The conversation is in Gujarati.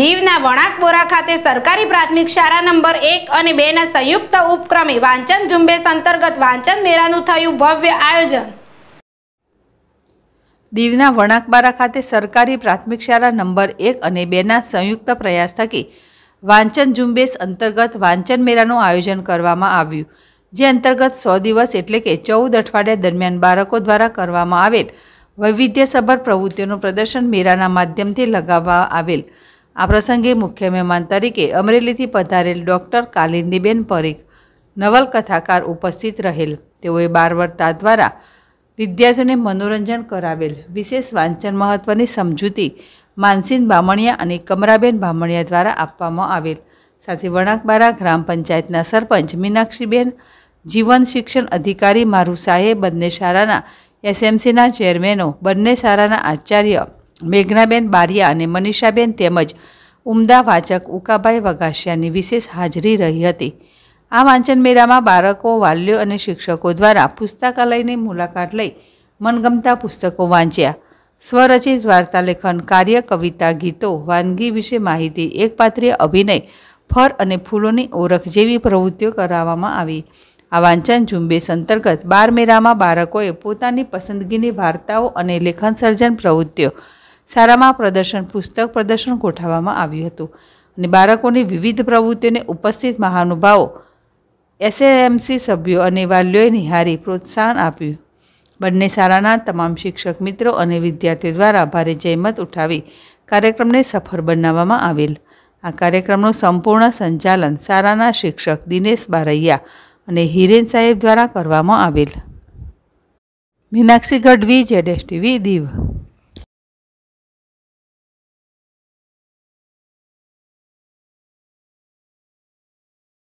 દીવના વણાકબોરા ખાતે સરકારી પ્રાથમિક શાળા નંબર એક અને બેના સંયુક્ત ઉપક્રમે વાંચન ઝુંબેશ અંતર્ગત વાંચન મેળાનું થયું ભવ્ય આયોજન દીવના વણાકબારા ખાતે સરકારી પ્રાથમિક શાળા નંબર એક અને બેના સંયુક્ત પ્રયાસ થકી વાંચન ઝુંબેશ અંતર્ગત વાંચન મેળાનું આયોજન કરવામાં આવ્યું જે અંતર્ગત સો દિવસ એટલે કે ચૌદ અઠવાડિયા દરમિયાન બાળકો દ્વારા કરવામાં આવેલ વૈવિધ્યસભર પ્રવૃત્તિઓનું પ્રદર્શન મેળાના માધ્યમથી લગાવવા આવેલ આ પ્રસંગે મુખ્ય મહેમાન તરીકે અમરેલીથી પધારેલ ડૉક્ટર કાલિંદીબેન પરીખ નવલકથાકાર ઉપસ્થિત રહેલ તેઓએ બારવર્તા દ્વારા વિદ્યાર્થીઓને મનોરંજન કરાવેલ વિશેષ વાંચન મહત્ત્વની સમજૂતી માનસિંહ બામણિયા અને કમરાબેન બામણિયા દ્વારા આપવામાં આવેલ સાથે વણાકબારા ગ્રામ પંચાયતના સરપંચ મીનાક્ષીબેન જીવન શિક્ષણ અધિકારી મારુ મારુસાએ બંને શાળાના એસએમસીના ચેરમેનો બંને શાળાના આચાર્ય મેઘનાબેન બારિયા અને મનીષાબેન તેમજ ઉમદા વાચક ઉકાભાઈ વગાસિયાની વિશેષ હાજરી રહી હતી આ વાંચન મેળામાં બાળકો વાલીઓ અને શિક્ષકો દ્વારા પુસ્તકાલયની મુલાકાત લઈ મનગમતા પુસ્તકો વાંચ્યા સ્વરચિત વાર્તાલેખન કાર્ય કવિતા ગીતો વાનગી વિશે માહિતી એકપાત્રીય અભિનય ફર અને ફૂલોની ઓળખ જેવી પ્રવૃત્તિઓ કરાવવામાં આવી આ વાંચન ઝુંબેશ અંતર્ગત બારમેરામાં બાળકોએ પોતાની પસંદગીની વાર્તાઓ અને લેખન સર્જન પ્રવૃત્તિઓ શાળામાં પ્રદર્શન પુસ્તક પ્રદર્શન ગોઠવવામાં આવ્યું હતું અને બાળકોની વિવિધ પ્રવૃત્તિઓને ઉપસ્થિત મહાનુભાવો એસએએમસી સભ્યો અને વાલીઓએ નિહારી પ્રોત્સાહન આપ્યું બંને શાળાના તમામ શિક્ષક મિત્રો અને વિદ્યાર્થીઓ દ્વારા ભારે જહેમત ઉઠાવી કાર્યક્રમને સફળ બનાવવામાં આવેલ આ કાર્યક્રમનું સંપૂર્ણ સંચાલન શાળાના શિક્ષક દિનેશ બારૈયા અને હિરેન સાહેબ દ્વારા કરવામાં આવેલ મીનાક્ષી ગઢવી જેડેશ ટીવી દીવ